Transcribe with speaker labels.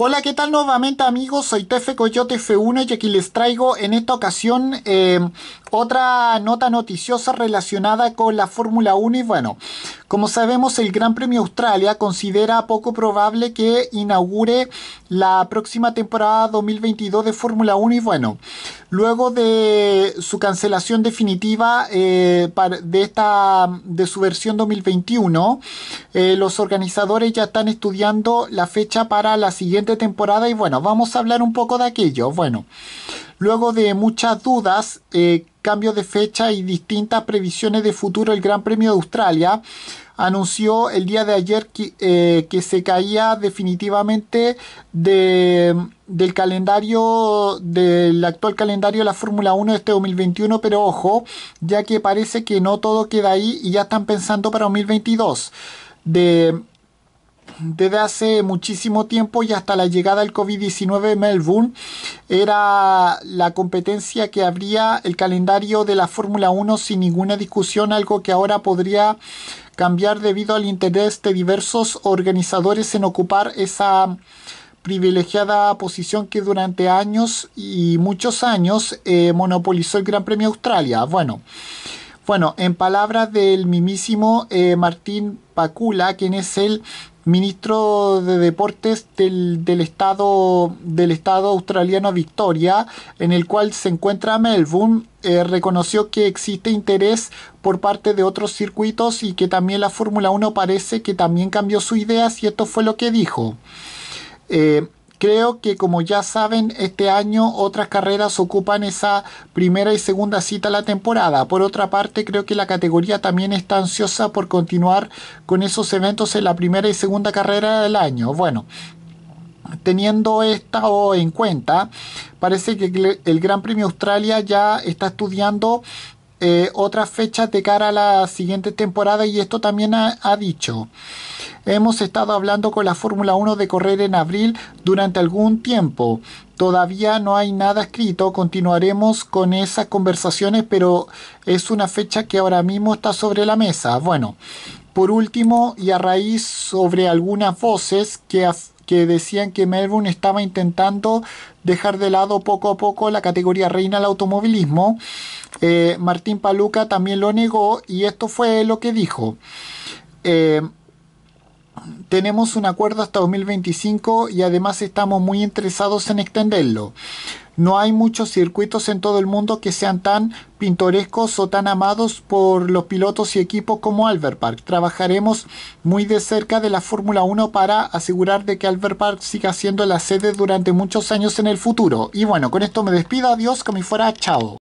Speaker 1: Hola, ¿qué tal nuevamente amigos? Soy Tefe Coyote F1 y aquí les traigo en esta ocasión eh, otra nota noticiosa relacionada con la Fórmula 1 y bueno, como sabemos, el Gran Premio Australia considera poco probable que inaugure la próxima temporada 2022 de Fórmula 1 y bueno, luego de su cancelación definitiva eh, de, esta, de su versión 2021, eh, los organizadores ya están estudiando la fecha para la siguiente temporada y bueno, vamos a hablar un poco de aquello. Bueno, luego de muchas dudas, eh, cambios de fecha y distintas previsiones de futuro el Gran Premio de Australia, anunció el día de ayer que, eh, que se caía definitivamente de, del calendario, del actual calendario de la Fórmula 1 de este 2021, pero ojo, ya que parece que no todo queda ahí y ya están pensando para 2022. De, desde hace muchísimo tiempo y hasta la llegada del COVID-19 Melbourne era la competencia que abría el calendario de la Fórmula 1 sin ninguna discusión, algo que ahora podría cambiar debido al interés de diversos organizadores en ocupar esa privilegiada posición que durante años y muchos años eh, monopolizó el Gran Premio Australia. Bueno, bueno, en palabras del mimísimo... Eh, Martín Pacula, quien es el ministro de Deportes del, del, estado, del estado australiano Victoria, en el cual se encuentra Melbourne, eh, reconoció que existe interés por parte de otros circuitos y que también la Fórmula 1 parece que también cambió su idea, y esto fue lo que dijo. Eh, Creo que como ya saben, este año otras carreras ocupan esa primera y segunda cita a la temporada. Por otra parte, creo que la categoría también está ansiosa por continuar con esos eventos en la primera y segunda carrera del año. Bueno, teniendo esto en cuenta, parece que el Gran Premio Australia ya está estudiando eh, otras fechas de cara a la siguiente temporada y esto también ha dicho. Hemos estado hablando con la Fórmula 1 de correr en abril durante algún tiempo. Todavía no hay nada escrito, continuaremos con esas conversaciones, pero es una fecha que ahora mismo está sobre la mesa. Bueno, por último, y a raíz sobre algunas voces que, decían que Melbourne estaba intentando dejar de lado poco a poco la categoría reina del automovilismo, eh, Martín Paluca también lo negó y esto fue lo que dijo. Eh, tenemos un acuerdo hasta 2025 y además estamos muy interesados en extenderlo. No hay muchos circuitos en todo el mundo que sean tan pintorescos o tan amados por los pilotos y equipos como Albert Park. Trabajaremos muy de cerca de la Fórmula 1 para asegurar de que Albert Park siga siendo la sede durante muchos años en el futuro. Y bueno, con esto me despido, adiós, como si fuera, chao.